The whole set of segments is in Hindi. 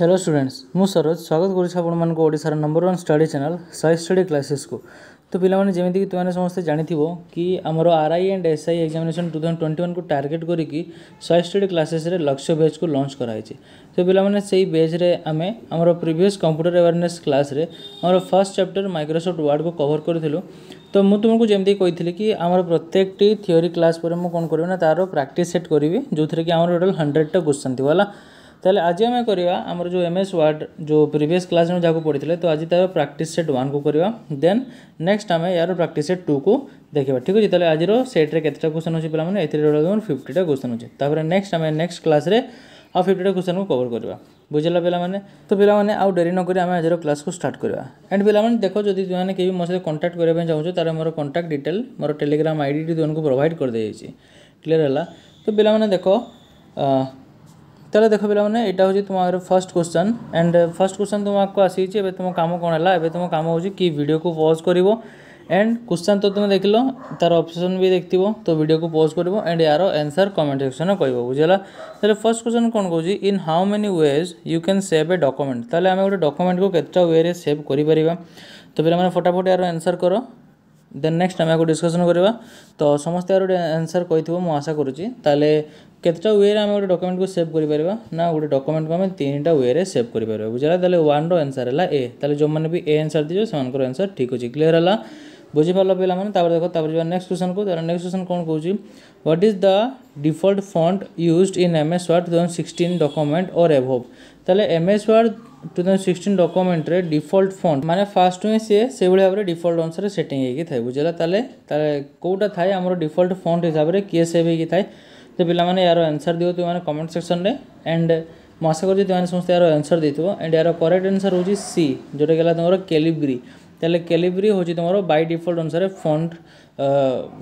हेलो स्टूडेंट्स मु सरोज स्वागत करुच्छ ଆପଣମାନଙ୍କୁ ଓଡ଼ିଶାର number one study channel Sai study କ୍ଲାସେସ୍କୁ ତ ପିଲାମାନେ ଯେମିତିକି ତୁମେ ସମସ୍ତେ ଜାଣିଥିବ କି ଆମର R I and S I examination two thousand twenty ୱାନ୍କୁ ଟାର୍ଗେଟ୍ କରିକି ସାଇ ଷ୍ଟଡି କ୍ଲାସେସ୍ରେ ଲକ୍ଷ୍ୟ ବେଜ୍କୁ ଲଞ୍ଚ କରାହେଇଛି ତ ପିଲାମାନେ ସେଇ ବେଜ୍ରେ ଆମେ ଆମର ପ୍ରିଭିୟସ୍ କମ୍ପ୍ୟୁଟର ଆୱାରନେସ୍ କ୍ଲାସ୍ରେ ଆମର ଫାର୍ଷ୍ଟ ଚାପ୍ଟର ମାଇକ୍ରୋସଫ୍ଟ ୱାର୍ଡ଼କୁ କଭର୍ କରିଥିଲୁ ତ ମୁଁ ତୁମକୁ ଯେମିତି କହିଥିଲି କି ଆମର ପ୍ରତ୍ୟେକଟି ଥିଓରି କ୍ଲାସ୍ ପରେ ମୁଁ କ'ଣ କରିବି ନା ତା'ର ପ୍ରାକ୍ଟିସ୍ ସେଟ୍ କରିବି ଯେଉଁଥିରେ କି ଆମର ଟୋଟାଲ୍ ହଣ୍ଡ୍ରେଡ଼ଟା କ୍ୱେଶ୍ଚନ୍ ଥିବ ହେଲା ତାହେଲେ ଆଜି ଆମେ କରିବା ଆମର ଯେଉଁ ଏମ୍ ଏସ୍ ୱାର୍ଡ଼ ଯେଉଁ ପ୍ରିଭିୟସ୍ କ୍ଲାସ୍ରେ ଆମେ ଯାହାକୁ ପଢ଼ିଥିଲେ ତ ଆଜି ତା'ର ପ୍ରାକ୍ଟିସ୍ ସେଟ୍ ୱାନ୍କୁ କରିବା ଦେନ୍ ନେକ୍ସଟ୍ ଆମେ ୟାର ପ୍ରାକ୍ଟିସ୍ ସେଟ୍ ଟୁକୁ ଦେଖିବା ଠିକ୍ ଅଛି ତାହେଲେ ଆଜିର ସେଟ୍ରେ କେତେଟା କ୍ୱେଶ୍ଚନ୍ ଅଛି ପିଲାମାନେ ଏଥିରେ ରହିବ ଫିଫ୍ଟିଟା କ୍ୱେଶ୍ଚନ୍ ଅଛି ତାପରେ ନେକ୍ସଟ୍ ଆମେ ନେକ୍ସଟ୍ କ୍ଲାସ୍ରେ ଆଉ ଫିଫ୍ଟିଟା କ୍ୱେଶ୍ଚନ୍କୁ କଭର୍ କରିବା ବୁଝିଲା ପିଲାମାନେ ତ ପିଲାମାନେ ଆଉ ଡେରି ନ କରି ଆମେ ଆଜିର କ୍ଲାସ୍କୁ ଷ୍ଟାର୍ଟ କରିବା ଆଣ୍ଡ ପିଲାମାନେ ଦେଖ ଯଦି ଯେଉଁମାନେ କେହି ମୋ ସହିତ କଣ୍ଟାକ୍ଟ କରିବା ପାଇଁ ଚାହୁଁଛ ତା'ର ମୋର କଣ୍ଟାକ୍ଟ ଡିଟେଲ୍ ମୋର ଟେଲିଗ୍ରାମ ଆଇଡ଼ିଟି ତୁମକୁ ପ୍ରୋଭାଇଡ଼ କରିଦିଆଯାଇଛି କ୍ଲିୟର୍ ହେଲା ତ ପିଲାମାନେ ଦେଖ तेल देख পিলামানে এটা হচ্ছে তোমার first question and first question তোমাকে আসিছে तुम कम कौन है হল এবে তোমার কাম হচ্ছে কি ভিডিওকে পজ एंड क्वेश्चन तो तुम देख लो तार ऑप्शन भी देख तो भिडियो को पोज कर एंड यार आंसर कमेंट सेक्शन में कह बुझेगा तेल फर्स्ट क्वेश्चन कौन कौन इन how many ways you can save a document ताले आम गोटे डॉक्यूमेंट को केतटा वे सेव कर तो पे फटाफट यार आंसर करो देन नेक्स्ट आम आपको डिस्कसन करवा तो समस्त यार गोटे आंसर कही आशा करूँ केतटा वे आम गोटे डकुमेंट को सेव करा ना गोटे डकुमेंट को आम तीन टाइम वे सेव कर बुझाला तेल वन रनसर है ए तेल जो मैंने भी ए आंसर दीजिए से आंसर ठीक अच्छे क्लीयर है बुझीपाल पाला देख तर नेक्स्ट क्वेश्चन को तरह नेक्स्ट क्वेश्चन कौन कौन what is the default font used in M S word two thousand sixteen document or above तेल M S word two thousand sixteen ଡକୁମେଣ୍ଟରେ ଡିଫଲ୍ଟ ଫଣ୍ଟ ମାନେ ଫାର୍ଷ୍ଟ ହୁଏ ସିଏ ସେଇଭଳି ଭାବରେ ଡିଫଲ୍ଟ ଅନୁସାରେ ସେଟିଂ ହେଇକି ଥାଏ ବୁଝିଲା ତାହେଲେ ତାହେଲେ କେଉଁଟା ଥାଏ ଆମର ଡିଫଲ୍ଟ ଫଣ୍ଟ ହିସାବରେ କିଏ ସେଭ୍ ହେଇକି ଥାଏ ତ ପିଲାମାନେ ଏହାର ଆନ୍ସର୍ ଦିଅ ତୁମେମାନେ କମେଣ୍ଟ ସେକ୍ସନରେ ଆଣ୍ଡ ମୁଁ ଆଶା କରୁଛି ତୁମେ ସମସ୍ତେ ଏହାର ଆନ୍ସର୍ ଦେଇଥିବ ଆଣ୍ଡ ଏହାର କରେକ୍ଟ ଆନ୍ସର୍ ହେଉଛି ସି ଯେଉଁଟାକି ହେଲା ତୁମର କେଲିବ୍ରି ତାହେଲେ କେଲିବ୍ରି ହେଉଛି ତୁମର ବାଇ ଡିଫଲ୍ଟ ଅନୁସାରେ ଫଣ୍ଟ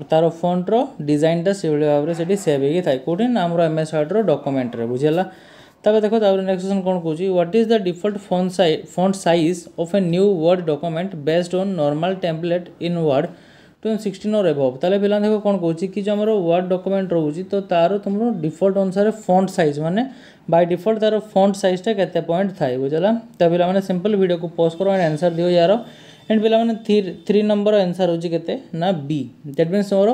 ତା'ର ଫଣ୍ଟର ଡିଜାଇନ୍ଟା ସେଭଳି ଭାବରେ ସେଠି ସେଭ୍ ହେଇକି ଥାଏ କେଉଁଠି ନା ଆମର ଏମ୍ ଏସ୍ ୱାର୍ଡ଼ର ଡକୁମେଣ୍ଟରେ ବୁଝିହେଲା তারপরে দেখো তারপরে নেক্সট কোশ্চেন কোন কোচি what is the default font size font size of a new word document based on normal template in word two sixteen or above ତାହେଲେ ପିଲା ଦେଖ କ'ଣ କହୁଛି କି ଯେଉଁ ଆମର ୱାର୍ଡ଼ ଡକୁମେଣ୍ଟ ରହୁଛି ତ ତା'ର ତୁମର ଡିଫଲ୍ଟ ଅନୁସାରେ ଫଣ୍ଟ ସାଇଜ୍ ମାନେ ବାଇ ଡିଫଲ୍ଟ ତା'ର ଫଣ୍ଟ ସାଇଜ୍ଟା କେତେ ପଏଣ୍ଟ ଥାଏ ବୁଝିଲା ତା ପିଲାମାନେ ସିମ୍ପଲ୍ ଭିଡ଼ିଓକୁ ପୋଜ୍ କର ଆଣ୍ଡ ଆନ୍ସର୍ ଦିଅ ୟାର एंड पे थ्री थ्री नंबर आंसर हूँ के ना बी दैट मीनस मोर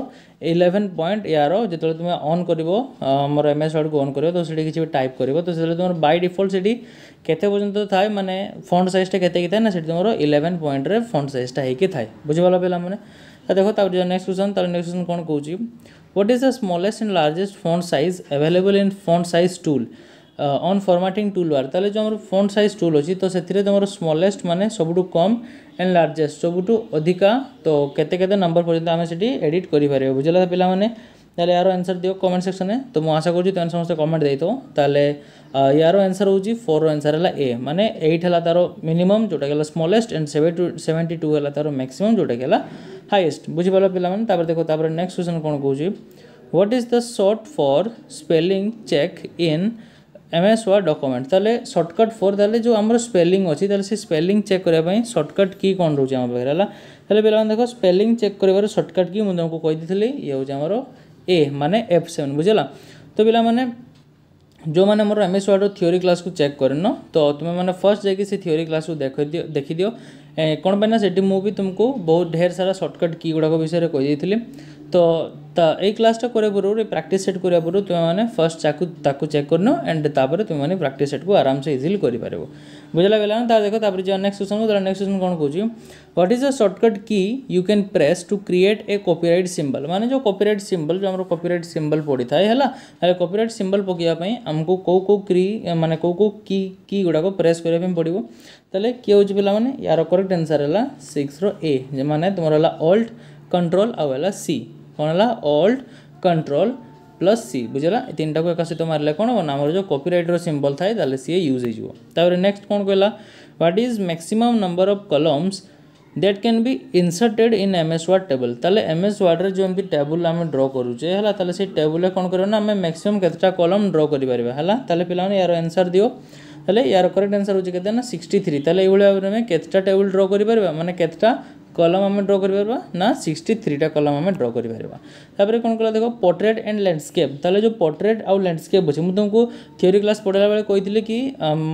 इलेवेन पॉइंट यार जो तुम अन् कर मोर एम एस वार्ड को अन् कर तो से किसी टाइप कर तो तुम बै डिफल्ट से पर्यंत थाए मैंने फंड सैजटा के थाए ना तुम इलेवेन पॉइंट फंड सैजटा होता बुझीपाल पे देखो जो नेक्स्ट क्वेश्चन तार नेक्स्ट क्वेश्चन कौन कौन what is the smallest and largest font size available in font size tool on formatting tool bar তাহলে যে আমার ফন্ট সাইজ টুল অছি তো সেথিরে তোমার স্মলেস্ট মানে সবুঠু কম এন্ড লার্জেস্ট সবুঠু অধিকা তো কেতে কেতে নম্বর পর্যন্ত আমি সেটি এডিট করে পারিব বুঝলা পিলা মানে তাহলে ইয়ার আনসার দিও কমেন্ট সেকশনে তো মু আশা করছি তুমি সমস্ত কমেন্ট দেইতো তাহলে ইয়ার আনসার হচ্ছে ফোর আনসার হল এ মানে এইট হল তার মিনিমম যেটা হল স্মলেস্ট এন্ড সেভেন্টি টু হল তার ম্যাক্সিমম যেটা হল হাইয়েস্ট বুঝিপার পিলা মানে তারপরে দেখো তারপরে নেক্সট কোশ্চেন কোণ কৌছি what is the short for spelling check in M S word document ताले सर्टकट फोर ताले जो आम स्पेलिंग अच्छी ताले से स्पेलिंग चेक करने सर्टकट की कौन रोचे आम पाखे है पे देख स्पेलिंग चेक कर सर्टकट की मुझे तुमको कही ये हूँ ए माने एफ सेवेन बुझेगा तो पे जो मैंने मोर एम एस वार्डर थीओरी क्लास को चेक करन तो तुम्हें मैंने फर्स्ट जाकि से थीओरी क्लास को देख दियो कौन पाई ना से मुझे तुमको बहुत ढेर सारा सर्टकट की गुड़ाक विषय कही তো এই কাজটা করা পূর্ব প্র্যাকটিস সেট করা পূর্ব তুমি ফার্স্ট তাকে চেক করে নাও এন্ড তাপরে তুমি প্র্যাকটিস সেট কু আরামসে ইজিলি করে পাব বুঝলা গেল না তা দেখো তাপরে যা নেক্সট কোশ্চন তার নেক্সট কোশ্চন কোণ কৌছি what is the shortcut key you can press to create a copyright symbol মানে যে কপিরাইট সিম্বল যে আমার কপিরাইট সিম্বল পড়ি থাকে হল তাহলে কপিরাইট সিম্বল পকাইয়া আমি কেউ কেউ ক্রি মানে কেউ কেউ কি কি গুড়াক প্রেস করা পড়ব তাহলে কি হচ্ছে পিলা মানে ইয়ার করেক্ট আনসার হল সিক্সর এ মানে তোমার হল অল্ট कंट्रोल आउ है सी କ'ଣ ହେଲା ଅଲ୍ଟ କଣ୍ଟ୍ରୋଲ ପ୍ଲସ୍ ସି ବୁଝିଲା ତିନିଟାକୁ ଏକା ସହିତ ମାରିଲେ କ'ଣ ହେବ ନା ଆମର ଯେଉଁ କପିରାଇଟ୍ର ସିମ୍ବଲ୍ ଥାଏ ତାହେଲେ ସିଏ ୟୁଜ୍ ହେଇଯିବ ତାପରେ ନେକ୍ସଟ କ'ଣ କହିଲା what is maximum number of columns that can be inserted in M S word table ତାହେଲେ ଏମ୍ ଏସ୍ ୱାର୍ଡ଼ରେ ଯେମିତି ଟେବୁଲ୍ ଆମେ ଡ୍ର କରୁଛେ ହେଲା ତାହେଲେ ସେଇ ଟେବୁଲ୍ରେ କ'ଣ କରିବା ନା ଆମେ ମ୍ୟାକ୍ସିମମ୍ କେତେଟା କଲମ୍ ଡ୍ର କରିପାରିବା ହେଲା ତାହେଲେ ପିଲାମାନେ ୟାର ଆନ୍ସର୍ ଦିଅ ତାହେଲେ ୟାର କରେକ୍ଟ ଆନ୍ସର୍ ହେଉଛି କେତେ ନା ସିକ୍ସଟି ଥ୍ରୀ ତାହେଲେ ଏଇଭଳି ଭାବରେ ଆମେ କେତେଟା ଟେବୁଲ୍ ଡ୍ର କରିପାରିବା ମାନେ କେତେଟା কলম আমি ড্র করে পারবা না সিক্সটি থ্রিটা কলম আমি ড্র করে পারবা তাপরে কোণ কলা দেখ পোর্ট্রেট এন্ড ল্যান্ডস্কেপ তাহলে যে পোর্ট্রেট আউ ল্যান্ডস্কেপ আছে মু তোমাকে থিওরি ক্লাস পড়াইলা বেড়ে কইলে কি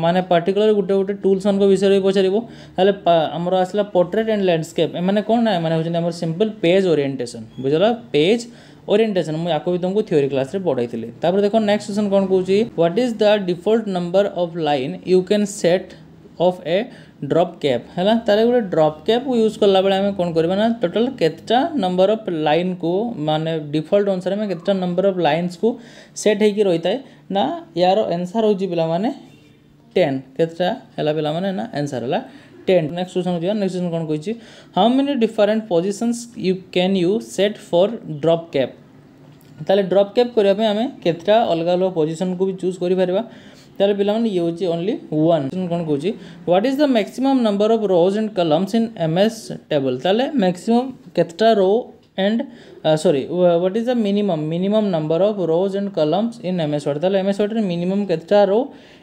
মানে পার্টিকুলার গোটে গোটে টুলস মানক বিষয়ে পচারিব তাহলে আমার আসলা পোর্ট্রেট এন্ড ল্যান্ডস্কেপ এমানে কোণ না এমানে হচ্ছে আমার সিম্পল পেজ ওরিয়েন্টেসন বুঝলা পেজ ओरिएंटेशन मुझे आपको भी तुमको थ्योरी क्लास रे पढ़ाई थी तापर देखो नेक्स्ट क्वेश्चन कौन कौन what is the default number of line you can set of a drop cap হল তার গোটে ড্রপ ক্যাপ ইউজ কলাবেলে আমি কোণ করবা না টোটাল কেতটা নম্বর অফ লাইন কু মানে ডিফল্ট অনুসারে আমি কেতটা নম্বর অফ লাইন্স কু সেট হয়েকি রই থাকে না ইয়ার এনসার হচ্ছে পিলা মানে টেন কেতটা হল পিলা মানে না এনসার হল টেন নেক্সট क्वेश्चन যা নেক্সট क्वेश्चन কোন কইছি how many different positions you can you set for drop cap তাহলে ড্রপ ক্যাপ করিবা পই আমি কেতটা অলগা অলগা পজিশন কু বি চুজ করি পারিবা તારે બિલા મને ય હો છે ઓન્લી 1 સુન કોન કોચી what is the maximum number of rows and columns in MS table તલે મેક્સિમમ કેટટા row and sorry what is the minimum minimum number of rows and columns in MS word તલે MS ઓડ મિનિમમ કેટટા રો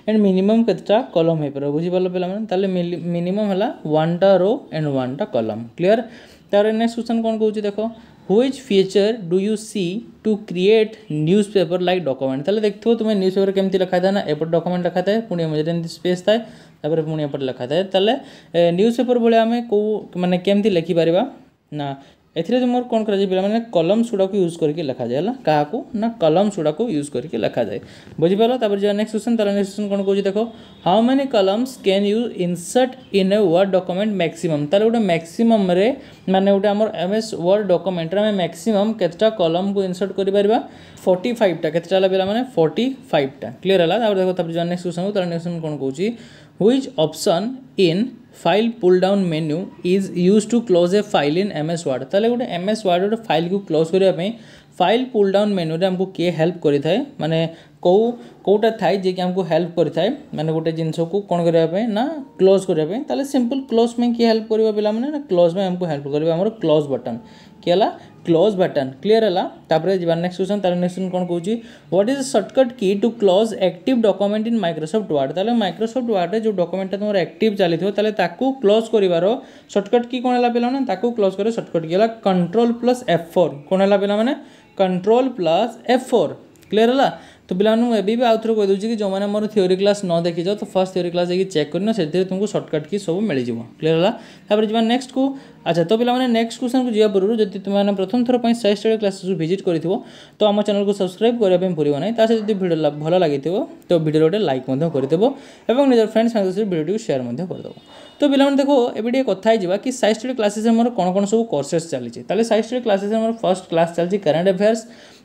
એન્ડ મિનિમમ કેટટા કલમ હે પર બુજી પાલો પેલા મને તલે મિનિમમ હલા 1 ડ રો એન્ડ 1 ડ કલમ ક્લિયર તારે ને સુન કોન કોચી દેખો which feature do you see to create newspaper like document তাহলে দেখো তুমি নিউজ পেপর কেমতি লেখা থাকে না এপট ডকুমেন্ট লেখা থাকে পুঁ মধ্যে এমনি স্পেস থাকে তারপরে পুঁ এপট লেখা থাকে তাহলে নিউজ পেপর ভাবে আমি কেউ মানে কেমতি লেখিপারা না एथेरे तुमर कौन कर पे कलम सुड़ा को यूज करके लिखा जाए क्या ना कलम सुड़ा को यूज करके लिखा जाए बुझीपाल तापर जो नेक्स्ट क्वेश्चन तरह नेक्स क्वेश्चन कौन कौन देख how many columns can you insert in a word document maximum तार गोटे मैक्सीम मैंने गोटे आम एम एस वर्ड आम मैक्सीम के कलम को इनसर्ट कर फोर्टी फाइवटा के पे फोर्टी फाइवटा क्लीयर है देख तापर जो नेक्स्ट क्वेश्चन तार नेक्स्ट क्वेश्चन कौन कौन which option in file pull down menu is used to close a file in M S word ତାହେଲେ ଗୋଟେ ଏମ୍ ଏସ୍ ୱାର୍ଡ଼ ଗୋଟେ ଫାଇଲ୍କୁ କ୍ଲୋଜ୍ କରିବା ପାଇଁ ଫାଇଲ୍ ପୁଲ୍ ଡାଉନ୍ ମେନ୍ୟୁରେ ଆମକୁ କିଏ ହେଲ୍ପ କରିଥାଏ ମାନେ କେଉଁ କେଉଁଟା ଥାଏ ଯିଏକି ଆମକୁ ହେଲ୍ପ କରିଥାଏ ମାନେ ଗୋଟେ ଜିନିଷକୁ କ'ଣ କରିବା ପାଇଁ ନା କ୍ଲୋଜ୍ କରିବା ପାଇଁ ତାହେଲେ ସିମ୍ପଲ୍ କ୍ଲୋଜ୍ ପାଇଁ କିଏ ହେଲ୍ପ କରିବ ପିଲାମାନେ ନା କ୍ଲୋଜ୍ ପାଇଁ ଆମକୁ ହେଲ୍ପ କରିବ ଆମର କ୍ଲୋଜ୍ ବଟନ୍ କିଏ ହେଲା क्लोज बटन क्लीयर है तापर जब नेक्स्ट क्वेश्चन तार नेक्स्ट कौन कौन what is shortcut key to close active document in Microsoft word ताले माइक्रोसॉफ्ट वार्ड रे जो डॉक्यूमेंट तुम एक्टिव चली थो ताले क्लोज करिवार सर्टकट की कौन है पिला माने ताकू क्लोज करे shortcut key control plus F four कौन है माने control plus F four clear है तो ପିଲାମାନଙ୍କୁ ଏବେ ବି ଆଉ ଥରେ କହିଦେଉଛି କି ଯେଉଁମାନେ ମୋର ଥିଓରି କ୍ଲାସ୍ ନ ଦେଖିଛ ତ ଫାର୍ଷ୍ଟ ଥିଓରି କ୍ଲାସ୍ ଯାଇକି ଚେକ୍ କରିନ ସେଥିରେ ତୁମକୁ ସର୍ଟକଟ୍ କି ସବୁ ମିଳିଯିବ କ୍ଲିୟର୍ ହେଲା ତାପରେ ଯିବା ନେକ୍ସଟକୁ ଆଚ୍ଛା ତ ପିଲାମାନେ ନେକ୍ସଟ କ୍ୱେଶ୍ଚନକୁ ଯିବା ପୂର୍ବରୁ ଯଦି ତୁମେମାନେ ପ୍ରଥମ ଥର ପାଇଁ ସାଇ ଷ୍ଟଡ଼ି କ୍ଲାସେସ୍କୁ ଭିଜିଟ୍ କରିଥିବ ତ ଆମ ଚ୍ୟାନେଲକୁ ସବସ୍କ୍ରାଇବ୍ କରିବା ପାଇଁ ଭୁଲିବ ନାହିଁ ତା ସହିତ ଯଦି ଭିଡ଼ିଓ ଭଲ ଲାଗିଥିବ ତ ଭିଡ଼ିଓରେ ଗୋଟେ ଲାଇକ୍ ମଧ୍ୟ କରିଦେବ ଏବଂ ନିଜର ଫ୍ରେଣ୍ଡ ସାଙ୍ଗ ସହିତ ଭିଡ଼ିଓଟିକୁ ସେୟାର ମଧ୍ୟ କରିଦେବ ତ ପିଲାମାନେ ଦେଖ ଏବେ ଟିକେ କଥା ହେଇଯିବା କି ସାଇ ଷ୍ଟଡ଼ି କ୍ଲାସେସ୍ରେ ମୋର କ'ଣ କ'ଣ ସବୁ କୋର୍ସେସ୍ ଚାଲିଛି ତାହେଲେ ସାଇ ଷ୍ଟଡ଼ି କ୍ଲାସେସ୍ରେ ମୋର ଫାର୍ଷ୍ଟ କ୍ଲାସ୍ ଚାଲିଛି କରେଣ୍ଟ ଆଫେୟାର୍ସ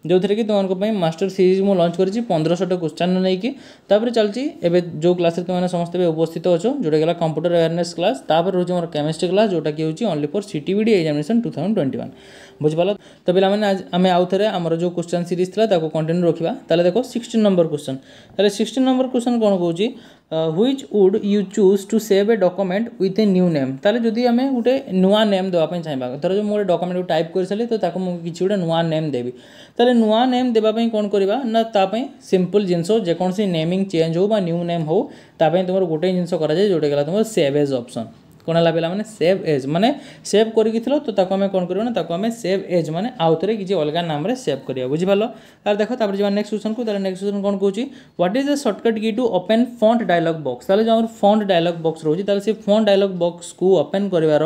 ଯେଉଁଥିରେ କି ତୁମମାନଙ୍କ ପାଇଁ ମାଷ୍ଟର ସିରିଜ୍ ମୁଁ ଲଞ୍ଚ କରିଛି ପନ୍ଦରଶହଟା କୋଶ୍ଚାନ୍ ନେଇକି ତାପରେ ଚାଲିଛି ଏବେ ଯେଉଁ କ୍ଲାସ୍ରେ ତୁମମାନେ ସମସ୍ତେ ଏବେ ଉପସ୍ଥିତ ଅଛ ଯେଉଁଟାକି ହେଲା କମ୍ପ୍ୟୁଟର ଆୱେରନେସ୍ କ୍ଲାସ୍ ତାପରେ ରହୁଛି ଆମର କେମିଷ୍ଟ୍ରି କ୍ଲାସ୍ ଯେଉଁଟାକି ହେଉଛି only for C T B D examination two thousand twenty one ବୁଝିପାରିଲ ତ ପିଲାମାନେ ଆମେ ଆଉ ଥରେ ଆମର ଯେଉଁ କୋଶ୍ଚାନ୍ ସିରିଜ୍ ଥିଲା ତାକୁ କଣ୍ଟିନ୍ୟୁ ରଖିବା ତାହେଲେ ଦେଖ ସିକ୍ସଟିନ୍ ନମ୍ବର କୋଶ୍ଚନ୍ ତାହେଲେ ସିକ୍ସଟିନ୍ ନମ୍ବର କୋଶ୍ଚନ୍ କ'ଣ କହୁଛି which would you choose to save a document with a new name ତାହେଲେ ଯଦି ଆମେ ଗୋଟେ ନୂଆ ନେମ୍ ଦେବା ପାଇଁ ଚାହିଁବା ଧର ମୁଁ ଗୋଟେ ଡକୁମେଣ୍ଟକୁ ଟାଇପ୍ କରିସାରିଲି ତ ତାକୁ ମୁଁ କିଛି ଗୋଟେ ନୂଆ ନେମ୍ ଦେବି ତାହେଲେ ନୂଆ ନେମ୍ ଦେବା ପାଇଁ କ'ଣ କରିବା ନା ତା ପାଇଁ ସିମ୍ପଲ୍ ଜିନିଷ ଯେକୌଣସି ନେମିଂ ଚେଞ୍ଜ ହେଉ ବା ନ୍ୟୁ ନେମ୍ ହେଉ ତା ପାଇଁ ତୁମର ଗୋଟେ ଜିନିଷ କରାଯାଏ ଯେଉଁଟା ଗଲା ତୁମର ସେଭ୍ ଏଜ୍ ଅପସନ୍ କ'ଣ ହେଲା ପିଲା ମାନେ ସେଭ୍ ଏଜ୍ ମାନେ ସେଭ୍ କରିକି ଥିଲ ତ ତାକୁ ଆମେ କ'ଣ କରିବୁ ନା ତାକୁ ଆମେ ସେଭ୍ ଏଜ୍ ମାନେ ଆଉ ଥରେ କିଛି ଅଲଗା ନାମରେ ସେଭ୍ କରିବା ବୁଝିପାରିଲ ତାହେଲେ ଦେଖ ତାପରେ ଯିବା ନେକ୍ସଟ କ୍ୱେଶ୍ଚନକୁ ତାହେଲେ ନେକ୍ସଟ କ୍ୱେଶ୍ଚନ କ'ଣ କହୁଛି what is the shortcut key to open font dialog box ତାହେଲେ ଯେଉଁ ଆମର ଫଣ୍ଟ ଡାଇଲଗ୍ ବକ୍ସ ରହୁଛି ତାହେଲେ ସେ ଫଣ୍ଟ ଡାଇଲଗ୍ ବକ୍ସକୁ ଓପେନ୍ କରିବାର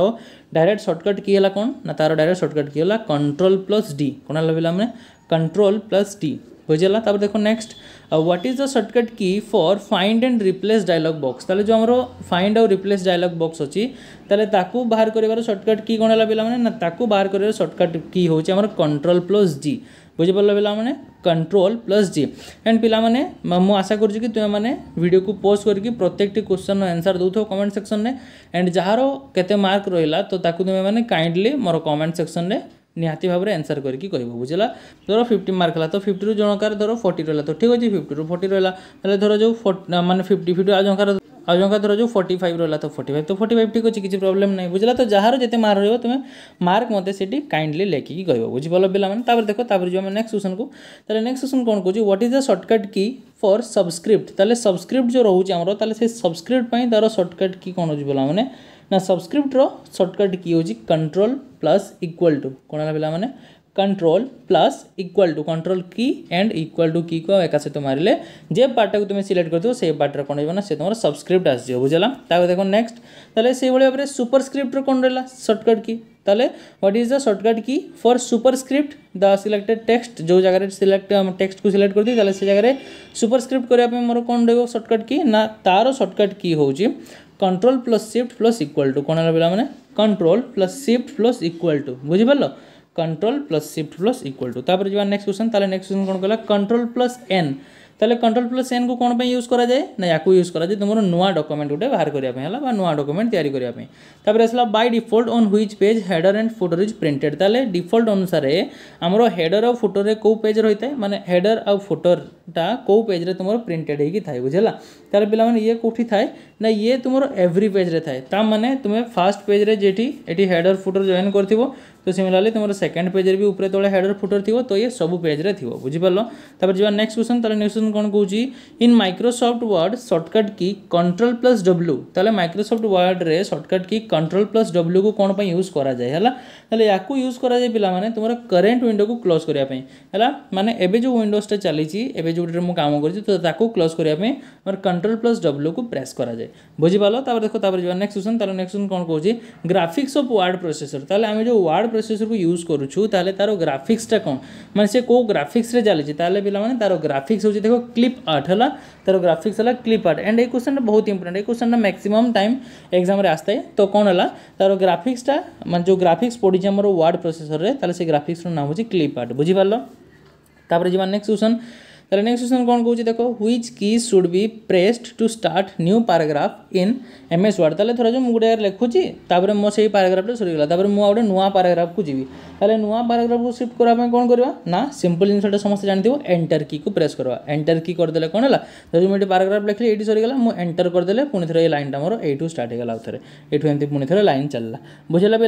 ଡାଇରେକ୍ଟ ସର୍ଟକଟ୍ କି ହେଲା କ'ଣ ନା ତାର ଡାଇରେକ୍ଟ ସର୍ଟକଟ୍ କି ହେଲା କଣ୍ଟ୍ରୋଲ ପ୍ଲସ୍ ଡି କ'ଣ ହେଲା ପିଲାମାନେ କଣ୍ଟ୍ରୋଲ ପ୍ଲସ୍ ଡି बुझेगा तपर देखो next what is the shortcut key for find and replace dialog box ताले जो हमरो फाइंड आउ रिप्लेस डायलॉग बॉक्स अच्छी ताले ताकु बाहर करार सर्टकट की कौन है पे बाहर कर सर्टकट की हूँ आम कंट्रोल प्लस जी बुझिपाल पे कंट्रोल प्लस जी एंड पे मुशा कर भिडियो को पोस्ट करके प्रत्येक क्वेश्चन आंसर दूथ कमेंट सेक्शन में एंड जार के मार्क रहा तो तुम्हें कईंडली मोर कमेंट सेक्शन में ନିହାତି ଭାବରେ ଆନ୍ସର୍ କରିକି କହିବ ବୁଝିଲା ଧର ଫିଫ୍ଟି ମାର୍କ ହେଲା ତ ଫିଫ୍ଟିରୁ ଜଣକାର ଧର ଫର୍ଟି ରହିଲା ତ ଠିକ୍ ଅଛି ଫିଫ୍ଟିରୁ ଫର୍ଟି ରହିଲା ହେଲେ ଧର ଯେଉଁ ମାନେ ଫିଫ୍ଟି ଫିଫ୍ଟି ଆଉ ଜଣକାର ଆଉ ଜଣକା ଧର ଯେଉଁ ଫର୍ଟି ଫାଇଭ୍ ରହିଲା ତ ଫର୍ଟି ଫାଇଭ୍ ତ ଫର୍ଟି ଫାଇଭ୍ ଠିକ୍ ଅଛି କିଛି ପ୍ରୋବ୍ଲେମ୍ ନାହିଁ ବୁଝିଲା ତ ଯାହାର ଯେତେ ମାର୍କ ରହିବ ତୁମେ ମାର୍କ ମୋତେ ସେଠି କାଇଣ୍ଡଲି ଲେଖିକି କହିବ ବୁଝିପାରିଲ ପିଲାମାନେ ତାପରେ ଦେଖ ତାପରେ ଯେଉଁ ଆମେ ନେକ୍ସଟ କ୍ୱେଶ୍ଚନକୁ ତାହେଲେ ନେକ୍ସଟ କ୍ୱେଶ୍ଚନ କ'ଣ କହୁଛି what is the shortcut key for subscript ତାହେଲେ ସବସ୍କ୍ରିପ୍ଟ ଯେଉଁ ରହୁଛି ଆମର ତାହେଲେ ସେ ସବସ୍କ୍ରିପ୍ଟ ପାଇଁ ତା'ର ସର୍ଟକଟ୍ କି କ'ଣ ହେଉଛି ବୋଲା ମାନେ ना सब्सक्रिप्टर सर्टकट କି ହେଉଛି କଣ୍ଟ୍ରୋଲ୍ ପ୍ଲସ୍ ଇକ୍ୱାଲ୍ ଟୁ କ'ଣ ହେଲା ପିଲାମାନେ control plus equal to control key and equal to key को एका सहित मारे जे पार्टा को तुम सिलेक्ट कर से पार्टर कौन हो से तुम सब्सक्रिप्ट आसो बुझेगा देख नेक्स्ट तेल से भाव में सुपरस्क्रिप्टर कौन रहा सर्टकट की तेल what is the shortcut key for superscript the selected text जो जगह सिलेक्ट टेक्स्ट को सिलेक्ट करती से जगह सुपरस्क्रिप्ट करने मोर कौन रोक सर्टकट की ना तार सर्टकट की हूँ control plus shift plus equal to कौन है पे control plus shift plus equal to बुझीपार control plus shift plus equal to तापर जा नेक्स क्वेश्चन ताले नेक्स्ट क्वेश्चन कौन कहला कंट्रोल प्लस एन ତାହେଲେ କଣ୍ଟ୍ରୋଲ ପ୍ଲସ୍ ଏନ୍କୁ କ'ଣ ପାଇଁ ୟୁଜ୍ କରାଯାଏ ନା ୟାକୁ ୟୁଜ୍ କରାଯାଏ ତୁମର ନୂଆ ଡକୁମେଣ୍ଟ ଗୋଟେ ବାହାର କରିବା ପାଇଁ ହେଲା ବା ନୂଆ ଡକୁମେଣ୍ଟ ତିଆରି କରିବା ପାଇଁ ତାପରେ ଆସିଲା by default on which page header and footer is printed ତାହେଲେ ଡିଫଲ୍ଟ ଅନୁସାରେ ଆମର ହେଡର୍ ଆଉ ଫୁଟର୍ରେ କେଉଁ ପେଜ୍ ରହିଥାଏ ମାନେ ହେଡର୍ ଆଉ ଫୁଟର୍ଟା କେଉଁ ପେଜ୍ରେ ତୁମର ପ୍ରିଣ୍ଟେଡ୍ ହେଇକି ଥାଏ ବୁଝିଲା ତାହେଲେ ପିଲାମାନେ ଇଏ କେଉଁଠି ଥାଏ ନା ଇଏ ତୁମର ଏଭ୍ରି ପେଜ୍ରେ ଥାଏ ତା ମାନେ ତୁମେ ଫାର୍ଷ୍ଟ ପେଜ୍ରେ যেটি এটি হেডার ফুটার জয়েন করব तो सिमिलरली तुम सेकंड पेज्रे भी उपरे तले हेडर फुटर थी तो ये सब पेज्रे थी बुझीपार तापर जा नेक्स्ट क्वेश्चन तेल नेक्स्ट क्वेश्चन कौन कौन in Microsoft Word shortcut key control plus W तेल माइक्रोसफ्ट वर्ड्रे shortcut key control plus W को कौन यूज कराए या यूज कराए पाने तुम करेन्ट विंडो को क्लोज करने मैंने जो विंडोजा चली जोटे मुझे कम करो क्लोज करने कंट्रोल प्लस डब्ल्यू को प्रेस कराए बुझीपाल देखो नेक्स्ट क्वेश्चन तेल नेक्स्ट क्वेश्चन कौन कौन ग्राफिक्स अफ वार्ड प्रोसेसर तेल आम जो वार्ड प्रोसेसर को यूज करुँ तार ग्राफिक्सटा कौन मैंने से कौ ग्राफिक्स चली पाने तार ग्राफिक्स हूँ देख क्लीप आर्ट है तार ग्राफिक्स है क्लीप आर्ट एंड ये क्वेश्चन बहुत इंपोर्टेंट ये क्वेश्चन मैक्सीम टाइम एक्जाम आसता है तो कौन है तार ग्राफिक्सटा मैं जो ग्राफिक्स पड़ी आम वार्ड प्रोसेसर से ग्राफिक्स नाम हो क्लीप आर्ट बुझीपाल तापर जी नेक्स्ट क्वेश्चन तेल नेक्स्ट क्वेश्चन कौन कौन देख which key should be pressed to start new paragraph in M S Word तेल थोड़ा जो गोटे लिखुच्चे मो से पाराग्राफ्टे सरीगला मुझे गोटे नुआ पाराग्राफ को जी तेज़े नुआ पाराग्राफ को सिफ्ट करने कौन करवा ना सिंपल जिनसा समस्त जानते हो एंटर की को प्रेस करवा एंटर की करदे कौन है तो जो मुझे पाराग्राफ लिखे ये सरीगला मुझे एंटर करदे पुणी थोड़े लाइन टाइम मोर यू स्टार्ट होगा थे यूँ एम पुणी थोड़े लाइन चलना बुझेला पे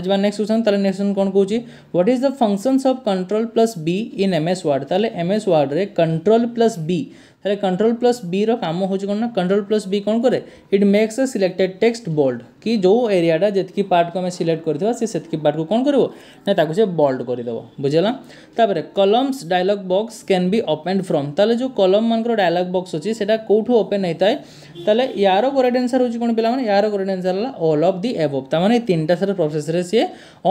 जब नेक्स्ट क्वेश्चन तेल नेक्स्ट क्वेश्चन कौन कौन what is the functions of control plus B in M S Word MS एम करे कंट्रोल प्लस बी हेल्ले कंट्रोल प्लस बी काम हो कंट्रोल प्लस बी कौन करे it makes a selected text bold कि जो एरिया जितकी पार्ट को हमें सिलेक्ट करकी पार्ट को कौन कर बोल्ड करदेव बुझेगा तापर columns dialog box can be opened from तेल जो कलम मान डायलग बक्स अच्छी से कौटू ओपेन होता है यार ग्रेड एनसर हो पाने यार ग्रेड एनसर है अल अफ दि एबोव तमें तीन टा सारा प्रोसेस सी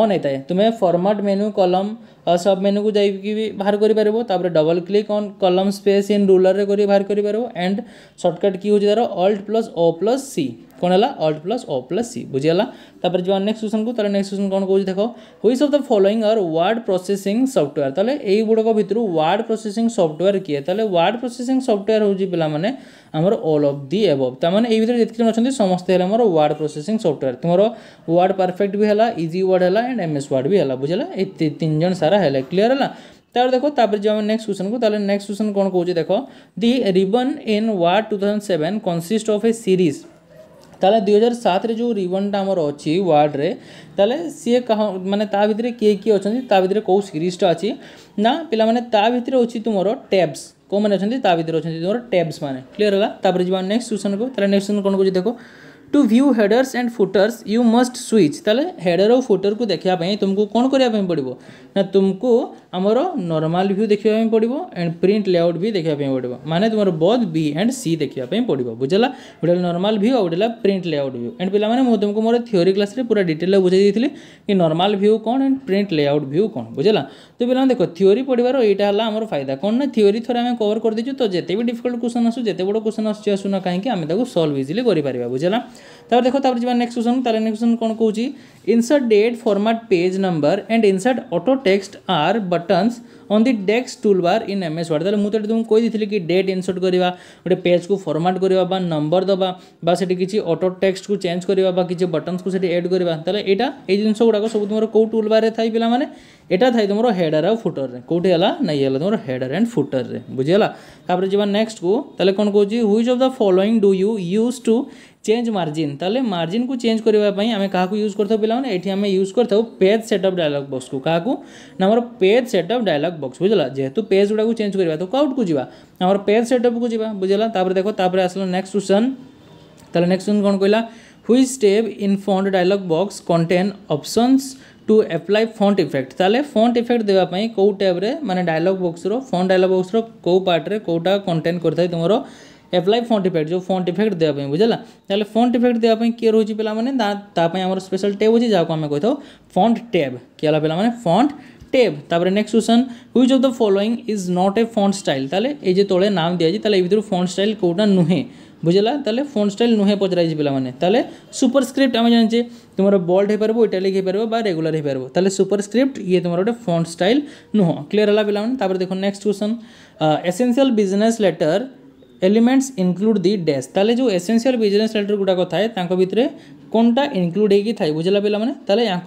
अन्य तुम्हें फर्माट मेन्यू कलम सब मेनु को जाकि बाहर करपर डबल क्लिक अन् कलम स्पेस इन रूलर में बाहर करपर and shortcut key alt plus O plus C କ'ଣ ହେଲା alt plus O plus C ବୁଝିଗଲା ତାପରେ ଯିବା ନେକ୍ସଟ କ୍ୱେଶ୍ଚନକୁ ତାହେଲେ ନେକ୍ସଟ କ୍ୱେଶ୍ଚନ କ'ଣ କହୁଛି ଦେଖ which of the following are word processing software ତାହେଲେ ଏଇଗୁଡ଼ାକ ଭିତରୁ ୱାର୍ଡ ପ୍ରୋସେସିଂ ସଫ୍ଟୱେୟାର କିଏ ତାହେଲେ ୱାର୍ଡ ପ୍ରୋସେସିଂ ସଫ୍ଟୱେୟାର ହେଉଛି ପିଲାମାନେ ଆମର ଅଲ୍ ଅଫ୍ ଦି ଏବଭ୍ ତାମାନେ ଏଇ ଭିତରେ ଯେତିକି ଜଣ ଅଛନ୍ତି ସମସ୍ତେ ହେଲେ ଆମର ୱାର୍ଡ ପ୍ରୋସେସିଂ ସଫ୍ଟୱେୟାର ତୁମର ୱାର୍ଡ ପରଫେକ୍ଟ ବି ହେଲା ଇଜି ୱାର୍ଡ ହେଲା ଆଣ୍ଡ ଏମ୍ ଏସ୍ ୱାର୍ଡ ବି ହେଲା ବୁଝିଲା ଏ ତିନି ଜଣ ସାରା ହେଲା କ୍ଲିୟର ହେଲା ତାପରେ ଦେଖ ତାପରେ ଯେଉଁ ଆମେ ନେକ୍ସଟ କ୍ୱେଶ୍ଚନକୁ ତାହେଲେ ନେକ୍ସଟ କ୍ୱେଶ୍ଚନ କ'ଣ କହୁଛି ଦେଖ the ribbon in Word two thousand seven consist of a series तेल ताले 2007 रे जो रिवन टाइम अच्छी वार्ड्रे ताले सी कह मैंने भितर किए किए अच्छा कौ सीरीजा अच्छी ना पे भितर अच्छी तुम टैब्स को मैंने भितर अच्छे तुम टैब्स मैंने क्लीयर है जी नेक्स्ट क्वेश्चन को नेक्स्ट क्वेश्चन कौन को देख to view headers and footers you must switch ताले हेडर और फुटर को देखापी तुमको कौन करने पड़ा ना तुमको ଆମର ନର୍ମାଲ୍ ଭ୍ୟୁ ଦେଖିବା ପାଇଁ ପଡ଼ିବ ଆଣ୍ଡ ପ୍ରିଣ୍ଟ ଲେଆଉଟ୍ ବି ଦେଖିବା ପାଇଁ ପଡ଼ିବ ମାନେ ତୁମର ବୋଥ୍ ବି ଆଣ୍ଡ ସି ଦେଖିବା ପାଇଁ ପଡ଼ିବ ବୁଝିଲା ଗୋଟେ ହେଲା ନର୍ମାଲ୍ ଭ୍ୟୁ ଆଉ ଗୋଟେ ହେଲା ପ୍ରିଣ୍ଟ ଲେଆଉଟ୍ ଭ୍ୟୁ ଆଣ୍ଡ ପିଲାମାନେ ମୁଁ ତୁମକୁ ମୋର ଥିଓରି କ୍ଲାସ୍ରେ ପୁରା ଡିଟେଲ୍ରେ ବୁଝାଇ ଦେଇଥିଲି କି ନର୍ମାଲ୍ ଭ୍ୟୁ କ'ଣ ଆଣ୍ଡ ପ୍ରିଣ୍ଟ ଲେଆଉଟ୍ ଭ୍ୟୁ କ'ଣ ବୁଝିଲା ତ ପିଲାମାନେ ଦେଖ ଥିଓରି ପଢ଼ିବାର ଏଇଟା ହେଲା ଆମର ଫାଇଦା କ'ଣ ନା ଥିଓରି ଥରେ ଆମେ କଭର୍ କରିଦେଇଛୁ ତ ଯେତେ ବି ଡିଫିକଲ୍ଟ କ୍ୱେଶ୍ଚନ୍ ଆସୁ ଯେତେ ବଡ଼ କ୍ୱେଶ୍ଚନ୍ ଆସୁଛି ଆସୁନା କାହିଁକି ଆମେ ତାକୁ ସଲ୍ଭ ଇଜିଲି କରିପାରିବା ବୁଝିଲା तर देखो तापर जब नेक्स्ट क्वेश्चन तार नेक्स्ट क्वेश्चन कौन कौन insert date format page number and insert auto text are buttons on the desk tool bar in M S Word तो मुझे तुमको कही कि डेट इनसर्ट करवा गोटे पेज को फर्माट करवा नंबर दवा दबा किसी अटो टेक्स को चेंज करवा कि बटन्स को एड करवा यहाँ ये जिनस गुड़ाक सब तुम कौ टूल बारे थी पे यहाँ थी तुम हेडर आउ फुटर में कौटी है नहीं है तुम हेडर एंड फुटर में बुझीगला नेक्स्ट को कौन कौन which of the following do you use to change margin तले मार्जिन को चेंज करने क्या यूज करता पाला ये यूज करते पेज सेटअप डायलग बक्स को क्या ना पेज सेटअप डायलग बक्स बुझेगा जेहतु पेज गुड़ाक चेंज करवा तो कौट को जी आम पेज सेटअप को जी बुझेगा देख आस नेक्स्ट क्वेश्चन तेल नेक्स्ट क्वेश्चन कौन कहला which step in font dialog box contain options to apply font effect ताले फंट इफेक्ट देवाई कौ टाइप मैंने डायलग बक्स रो फंड डायलग बक्स रो कौ पार्ट्रे कौटा कंटेन्ट करें तुम्हारा ଆପ୍ଲାଏ ଫଣ୍ଟ ଇଫେକ୍ଟ ଯେଉଁ ଫଣ୍ଟ ଇଫେକ୍ଟ ଦେବା ପାଇଁ ବୁଝିଲା ତାହେଲେ ଫଣ୍ଟ ଇଫେକ୍ଟ ଦେବା ପାଇଁ କିଏ ରହୁଛି ପିଲାମାନେ ତା ପାଇଁ ଆମର ସ୍ପେଶାଲ ଟେବ୍ ଅଛି ଯାହାକୁ ଆମେ କହିଥାଉ ଫଣ୍ଟ ଟେବ୍ କିଏ ହେଲା ପିଲାମାନେ ଫଣ୍ଟ টেব তারপরে next question which of the following is not a font style তাহলে এই যে তোলে নাম দিয়েছি তাহলে এই ভিতরে ফন্ট স্টাইল কোটা নুহে বুঝলা তাহলে ফন্ট স্টাইল নুহে পচরাইছি পিলামানে তাহলে সুপরস্ক্রিপ্ট আমি জানিছি তোমার বল্ড হয়ে পারবো ইটালিক হয়ে পারবো বা রেগুলার হয়ে পারবো তাহলে সুপরস্ক্রিপ্ট ইয়ে তোমার গোটে ফন্ট স্টাইল নুহ ক্লিয়ার হলা পিলামানে তারপরে দেখুন next question essential business letter elements include the dash তাহলে যে এসেনসিয়াল বিজনেস লেটর গুড়াক থাকে তাঁর ভিতরে কোনটা ইনক্লুড হয়েকি থাকে বুঝলা পিলা মানে তাহলে য়া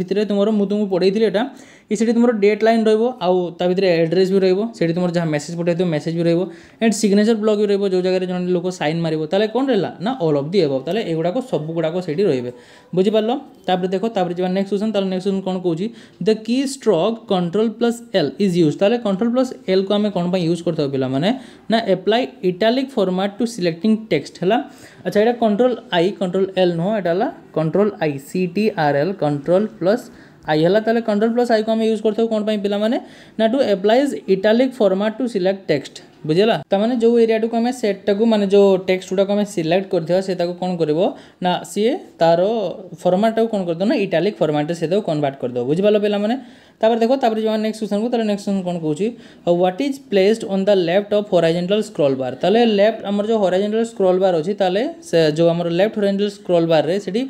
ভিতরে তোমার মু তুমি পড়াইলি এটা କି ସେଠି ତୁମର ଡେଟ୍ ଲାଇନ୍ ରହିବ ଆଉ ତା ଭିତରେ ଆଡ୍ରେସ୍ ବି ରହିବ ସେଠି ତୁମର ଯାହା ମେସେଜ୍ ପଠାଇଥିବ ମେସେଜ୍ ବି ରହିବ ଆଣ୍ଡ ସିଗ୍ନେଚର୍ ବ୍ଲକ୍ ବି ରହିବ ଯେଉଁ ଜାଗାରେ ଜଣେ ଲୋକ ସାଇନ୍ ମାରିବ ତାହେଲେ କ'ଣ ରହିଲା ନା ଅଲ୍ ଅଫ୍ ଦି ଏଭବ ତାହେଲେ ଏଗୁଡ଼ାକ ସବୁଗୁଡ଼ାକ ସେଇଠି ରହିବେ ବୁଝିପାରିଲ ତାପରେ ଦେଖ ତାପରେ ଯିବା ନେକ୍ସଟ କ୍ୱେଶ୍ଚନ୍ ତାହେଲେ ନେକ୍ସଟ କ୍ୱେଶ୍ଚନ୍ କ'ଣ କହୁଛି the key stroke control plus L is use ତାହେଲେ କଣ୍ଟ୍ରୋଲ ପ୍ଲସ୍ ଏଲ୍କୁ ଆମେ କ'ଣ ପାଇଁ ୟୁଜ୍ କରିଥାଉ ପିଲାମାନେ ନା apply italic format to selecting text ହେଲା ଆଚ୍ଛା ଏଇଟା କଣ୍ଟ୍ରୋଲ ଆଇ କଣ୍ଟ୍ରୋଲ ଏଲ୍ ନୁହଁ ଏଇଟା ହେଲା control I C T R L control plus I है कंट्रोल प्लस आई को आम यूज करते कौन पाने ना to applies italic format to select text ବୁଝିଲା ତାମାନେ ଯେଉଁ ଏରିଆଟାକୁ ଆମେ ସେଟ୍ଟାକୁ ମାନେ ଯେଉଁ ଟେକ୍ସଟ ଗୁଡ଼ାକୁ ଆମେ ସିଲେକ୍ଟ କରିଥିବା ସେ ତାକୁ କ'ଣ କରିବ ନା ସିଏ ତା'ର ଫର୍ମାଟ୍ଟାକୁ କ'ଣ କରିଦେବ ନା ଇଟାଲିକ୍ ଫର୍ମାଟ୍ରେ ସେ ତାକୁ କନଭର୍ଟ କରିଦେବ ବୁଝିପାରିଲ ପିଲାମାନେ ତାପରେ ଦେଖ ତାପରେ ଯେଉଁ ନେକ୍ସଟ କ୍ୱେଶ୍ଚନକୁ ତାର ନେକ୍ସଟ କ୍ୱେଶ୍ଚନ କ'ଣ କହୁଛି what is placed on the left of horizontal scroll bar ତାହେଲେ ଲେଫ୍ଟ ଆମର ଯେଉଁ ହୋରାଇଜେଣ୍ଟାଲ୍ ସ୍କ୍ରଲ୍ ବାର୍ ଅଛି ତାହେଲେ ସେ ଯେଉଁ ଆମର ଲେଫ୍ଟ ହୋରାଇଜେଣ୍ଟାଲ୍ ସ୍କ୍ରଲ୍ ବାର୍ରେ ସେଠି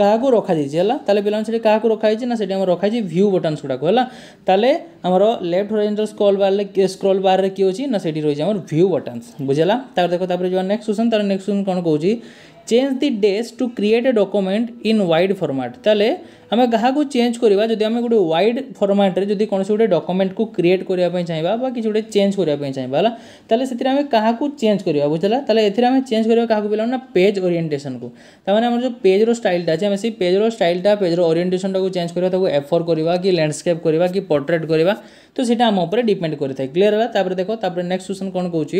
କାହାକୁ ରଖାଯାଇଛି ହେଲା ତାହେଲେ ପିଲାମାନେ ସେଠି କାହାକୁ ରଖାଯାଇଛି ନା ସେଠି ଆମର ରଖାଯାଇଛି ଭ୍ୟୁ ବଟନ୍ସ ଗୁଡ଼ାକୁ ହେଲା ତାହେଲେ ଆମର ଲେଫ୍ଟ ହୋରାଇଜେଣ୍ଟାଲ ସ୍କ୍ରୋଲ୍ ବାର୍ରେ ସ୍କ୍ରୋଲ୍ ବାର୍ରେ କିଏ ଅଛି ନା ସେଠି ରହିଛି ଆମର ଭ୍ୟୁ ବଟନ୍ସ ବୁଝିଲା ତାପରେ ଦେଖ ତାପରେ ଯେଉଁ ନେକ୍ସଟ କ୍ୱେଶ୍ଚନ୍ ତାର ନେକ୍ସଟ କ୍ୱେଶ୍ଚନ୍ କ'ଣ କହୁଛି change the days to create a document in wide format তাহলে আমি কাহাকু চেঞ্জ করা যদি আমি গোটে ওয়াইড ফর্মাট্রে যদি কোণী গোটে ডকুমেন্ট কু ক্রিয়েট করা চাইবা বা কিছু গোটে চেঞ্জ করা চাইবা হল তাহলে সেটি আমি কাহাকু চেঞ্জ করা বুঝলা তাহলে এর আমি চেঞ্জ করা কাহাকু পেলাম না পেজ ওরিয়েন্টেসন কু তার মানে আমার যে পেজর স্টাইলটা আছে আমি সেই পেজর স্টাইলটা পেজর ওরিয়েন্টেসনটা চেঞ্জ করা তাকে এফর করা কি ল্যান্ডস্কেপ করা কি পোর্ট্রেট করা তো সেটা আমার উপরে ডিপেন্ড করে থাকে ক্লিয়ার হল তাপরে দেখো তাপরে নেক্সট কোশ্চেন কোণ কৌছি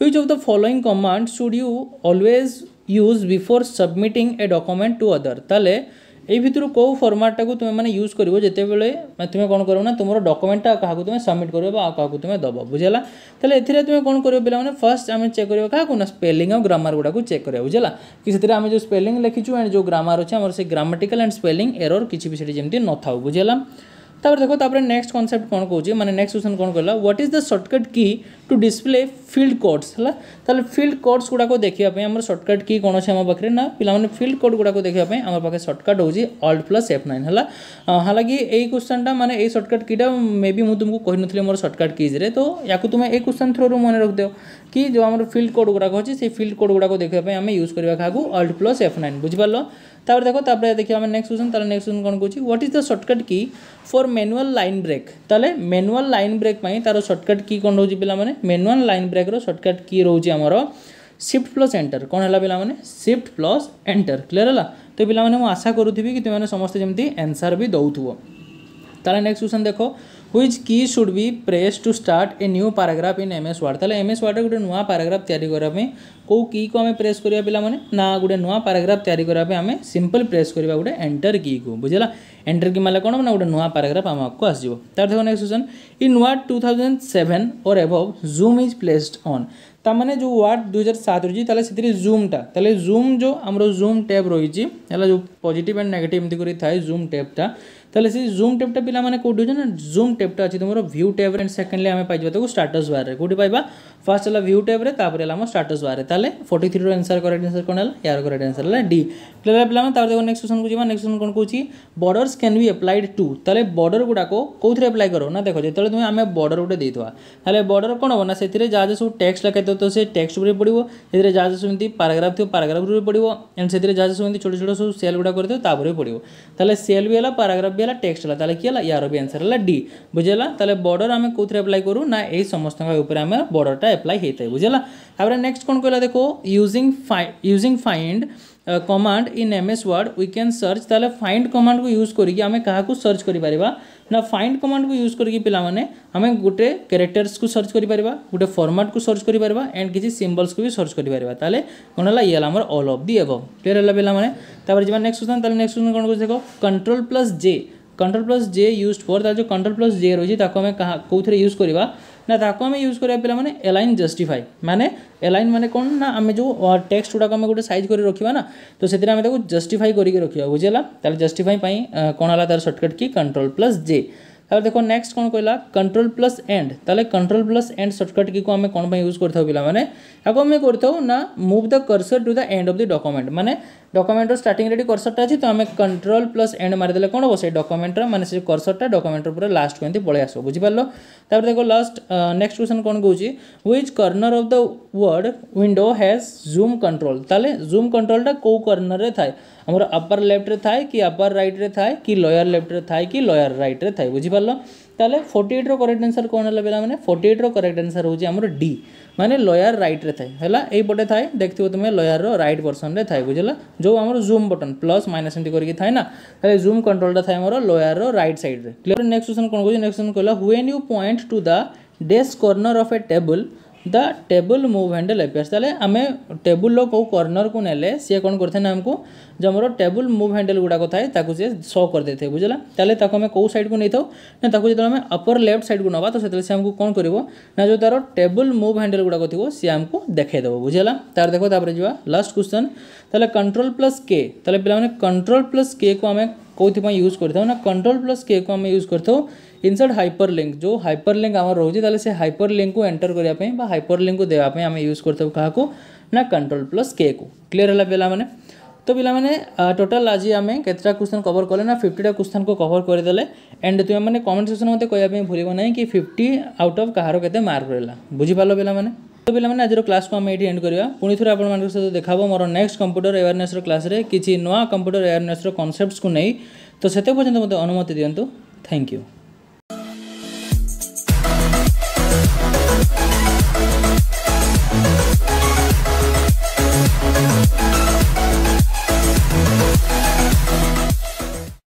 use of the following command should you always use before submitting a document to other তাহলে এই ভিতর কেউ ফর্মাটটা তুমি মানে ইউজ করব যেতবে তুমি কোণ করব না তোমার ডকুমেন্টটা কাহকু তুমি সবমিট করবে বা কাহকু তুমি দেব বুঝলা তাহলে এতে তুমি কোণ করবে পিলা মানে ফার্স্ট আমি চেক করব কাহকু না স্পেলিং আর গ্রামার গুড়া চেক করবে বুঝলা কি সেটা আমি যে স্পেলিং লিখিছু এন্ড যে গ্রামার অছে আমার সেই গ্রামাটিকাল এন্ড স্পেলিং এরর কিছু বি সেটি যেমন নথাও বুঝলা तापर देखो तापर नेक्स्ट कनसेप्ट कौन कौन मैंने नेक्स्ट क्वेश्चन कौन कहला what is the shortcut key to display field codes है फिल्ड कोड्स गुड़ाक देखापी आम सर्टकट की कौन अच्छे आम पाखे ना पे फिल्ड कोड गुड़ाक देखापी आम पाखे सर्टकट हो अल्ड प्लस एफ नाइन है हालांकि यही क्वेश्चन टा मैंने सर्टकट की मे भी मुझे तुमको कही नी मोर सर्टकट किज्रे तो या तुम्हें ये क्वेश्चन थ्रू मन रख कि जो आम फिल्ड कोड गुड़ाक अच्छे से फिल्ड कोड गुड़ाक देखा आम यूज करने का अल्ड प्लस एफ नाइन बुझ पार देखो देखिए नेक्स्ट क्वेश्चन नेक्स्ट क्वेश्चन कौन कौन what is the shortcut key for ତାଙ୍କର ମ୍ୟାନୁଆଲ୍ ଲାଇନ୍ ବ୍ରେକ୍ ତାହେଲେ ମ୍ୟାନୁଆଲ୍ ଲାଇନ୍ ବ୍ରେକ୍ ପାଇଁ ତାର ସର୍ଟକଟ୍ କି କ'ଣ ରହୁଛି ପିଲାମାନେ ମ୍ୟାନୁଆଲ୍ ଲାଇନ୍ ବ୍ରେକ୍ର ସର୍ଟକଟ୍ କି ରହୁଛି ଆମର ସିଫ୍ଟ ପ୍ଲସ୍ ଏଣ୍ଟର କ'ଣ ହେଲା ପିଲାମାନେ ସିଫ୍ଟ ପ୍ଲସ୍ ଏଣ୍ଟର କ୍ଲିୟର ହେଲା ତ ପିଲାମାନେ ମୁଁ ଆଶା କରୁଥିବି କି ତୁମେମାନେ ସମସ୍ତେ ଯେମିତି ଆନ୍ସର୍ ବି ଦେଉଥିବ ତାହେଲେ ନେକ୍ସଟ କ୍ୱେଶ୍ଚନ୍ ଦେଖ which key should be press to start a new paragraph in M S Word तेल एम एस वार्ड गोटे नुआ पाराग्राफ तैयारी कौ की को आम प्रेस करवा पे ना गोटे नुआ पाराग्राफ तैयारी आम सिंपल प्रेस करवा गोटे एंटर की को बुझेगा एंटर की मारे कौन ना गोटे नुआ पाराग्राफ आम आपको आसो तार देखो नेक्स्ट क्वेश्चन इन नुआ टू थाउजेंड सेवेन और above zoom is placed on तमें जो वार्ड दुई हजार सात रही जूमटा तेल जूम जो आम जूम टैप रही है जो पजिट एंड नेगेट एमती जूम टैपटा তাহলে সেই জুম ট্যাবটা পিলামানে কোটি হচ্ছে না জুম ট্যাবটা আছে তোমার ভিউ ট্যাবরে সেকেন্ডলি আমি পাইবা তাকে স্টাটস বারে কোটি পাইবা फास्ट है व्यू टेप्रे आम स्टाटस बारे तेल फोर्टी थ्री रनसर कैक्ट आंसर कौन है यार कैक्ट आंसर है डी क्लियर है पाला देखो नेक्स्ट क्वेश्चन को जीवन नेक्स्ट क्वेश्चन कौन कौन borders can be applied to तेल बर्डर गुड़ाक कौन एप्लाय करो ना देख जो तुम्हें आम बर्डर गोटे देखा तेल बर्डर कौन हम ना से जहाँ सब टेक्स लगे थोड़ा तो से टेक्सट उपरे पड़ो से जहाँ सब पाराग्राफ थी पाराग्राफ रूप पड़ो एंड से जहाँ सब छोटे छोटे सब सेल गुड़ा करते पड़ो तेल सेल भी है पाराग्राफ भी है टेक्स है कि यार भी आंसर है डी बुझेगा तेल बर्डर आम कौन एप्लाय करू ना यही समस्त उपरूर आम है बुझेगा ಬುಜಲ್ಲ नेक्स्ट कौन कहला देखो यूजिंग फाइ using find command in M S Word we can search ताले फाइंड कमांड को यूज करी आम क्या सर्च करा ना फाइंड कमांड को यूज करके पे आम गोटे क्यारेक्टर्स को सर्च कर करा गोटे फर्माट को सर्च कर पार्बा एंड किसी सिम्बल्स को भी सर्च करा ताले कौन है ये आम अल अफ दि एव क्लीयर है पे तापर नेक्स्ट क्वेश्चन ताले नेक्स्ट क्वेश्चन कौन देखो control plus J control plus J use for तार जो कंट्रोल प्लस जे रही है आम कौन यूज करवा ना ताको आम यूज करा पे एलाइन जस्टिफाए मैंने एलाइन मैंने कौन ना आम जो टेक्स्ट गुड़ाक आम गोटे सैज कर रखा ना तो से आम जस्टिफाई करके रखा बुझेगा तेल जस्टिफाई कौन है तार सर्टकट की कंट्रोल प्लस जे তাহলে देखो নেক্সট কোণ কহিলা কন্ট্রোল প্লস এন্ড তাহলে control plus end shortcut key আমি কোণ পাই ইউজ করে থাকি পিলা द এখন আমি করে থাকি না মুভ দ কর্সর ডকুমেন্টর স্টার্টিং রেডি কর্সরটা আছে তো আমি কন্ট্রোল প্লস এন্ড মারিদেলে কোণ হব সেই ডকুমেন্টর মানে সেই কর্সরটা ডকুমেন্টর উপরে লাস্ট কেমতি পলাই আসব বুঝিপারল তাপরে দেখো লাস্ট নেক্সট কোশ্চেন কোণ কৌছি which corner of the Word window has zoom control তাহলে জুম কন্ট্রোলটা কেউ কর্নরে থাকে আমার আপার লেফ্টরে থাকে কি আপার রাইটরে থাকে কি লয়ার লেফ্টরে থাকে কি লয়ার রাইটরে থাকে বুঝিপারল ତାହେଲେ ଫୋର୍ଟି ଏଇଟ୍ର କରେକ୍ଟ ଆନ୍ସର୍ କ'ଣ ହେଲା ପିଲାମାନେ ଫୋର୍ଟି ଏଇଟ୍ର କରେକ୍ଟ ଆନ୍ସର୍ ହେଉଛି ଆମର ଡି ମାନେ ଲୟାର ରାଇଟ୍ରେ ଥାଏ ହେଲା ଏଇପଟେ ଥାଏ ଦେଖିଥିବ ତୁମେ ଲୟାରର ରାଇଟ୍ ପର୍ସନ୍ରେ ଥାଏ ବୁଝିଲା ଯେଉଁ ଆମର ଜୁମ୍ ବଟନ୍ ପ୍ଲସ୍ ମାଇନସ୍ ଏମିତି କରିକି ଥାଏ ନା ହେଲେ ଜୁମ୍ କଣ୍ଟ୍ରୋଲଟା ଥାଏ ଆମର ଲୟାରର ରାଇଟ୍ ସାଇଡ଼୍ରେ କ୍ଲିୟର ନେକ୍ସଟ କ୍ୱେଶ୍ଚନ୍ କ'ଣ କହୁଛି ନେକ୍ସଟ କ୍ୱେଶ୍ଚନ୍ କହିଲା when you point to the desk corner of a table the table move handle appears ତାହେଲେ ଆମେ ଟେବୁଲ୍ର କେଉଁ କର୍ଣ୍ଣରକୁ ନେଲେ ସିଏ କ'ଣ କରିଥାଏ ନା ଆମକୁ ଯେଉଁ ଆମର ଟେବୁଲ୍ ମୁଭ୍ ହ୍ୟାଣ୍ଡେଲ୍ ଗୁଡ଼ାକ ଥାଏ ତାକୁ ସିଏ ଶୋ କରିଦେଇଥାଏ ବୁଝିଲା ତାହେଲେ ତାକୁ ଆମେ କେଉଁ ସାଇଡ଼୍କୁ ନେଇଥାଉ ନା ତାକୁ ଯେତେବେଳେ ଆମେ ଅପର ଲେଫ୍ଟ ସାଇଡ଼୍କୁ ନେବା ତ ସେତେବେଳେ ସିଏ ଆମକୁ କ'ଣ କରିବ ନା ଯେଉଁ ତା'ର ଟେବୁଲ୍ ମୁଭ୍ ହ୍ୟାଣ୍ଡେଲ୍ ଗୁଡ଼ାକ ଥିବ ସିଏ ଆମକୁ ଦେଖାଇଦେବ ବୁଝିଲା ତା'ର ଦେଖ ତାପରେ ଯିବା ଲାଷ୍ଟ କ୍ୱେଶ୍ଚନ୍ ତାହେଲେ କଣ୍ଟ୍ରୋଲ୍ ପ୍ଲସ୍ କେ ତାହେଲେ ପିଲାମାନେ କଣ୍ଟ୍ରୋଲ୍ ପ୍ଲସ୍ କେକୁ ଆମେ କେଉଁଥିପାଇଁ ୟୁଜ୍ କରିଥାଉ ନା କଣ୍ଟ୍ରୋଲ୍ ପ୍ଲସ୍ କେକୁ ଆମେ ୟୁଜ୍ କରିଥାଉ ইনসার্ট হাইপর লিঙ্ক যে হাইপর লিঙ্ক আমার রয়েছে তাহলে সে হাইপর লিঙ্কু को করা বা হাইপর লিঙ্কু দেওয়া আমি ইউজ করতে কাহকু না কন্ট্রোল প্লস কে কু पे হল পিলা মানে आज आम केतटा क्वेश्चन कवर कले ना फिफ्टीटा क्वेश्चन को कवर करदे एंड तुम मैंने कमेंट सेक्शन मत कहना भूल ना कि फिफ्टी आउट अफ कहार के मार्क रहा बुझीपाल पे तो पे आज क्लास को आम ये एंड करवा पुणी थे आप सहित देखा मोर नेक्स्ट कंप्यूटर एवेयरनेस क्लास में किसी नुआ कंप्यूटर एवेयरनेस कनसेप्ट को नहीं तो से पर्यटन मत अनुमति दिंतु थैंक यू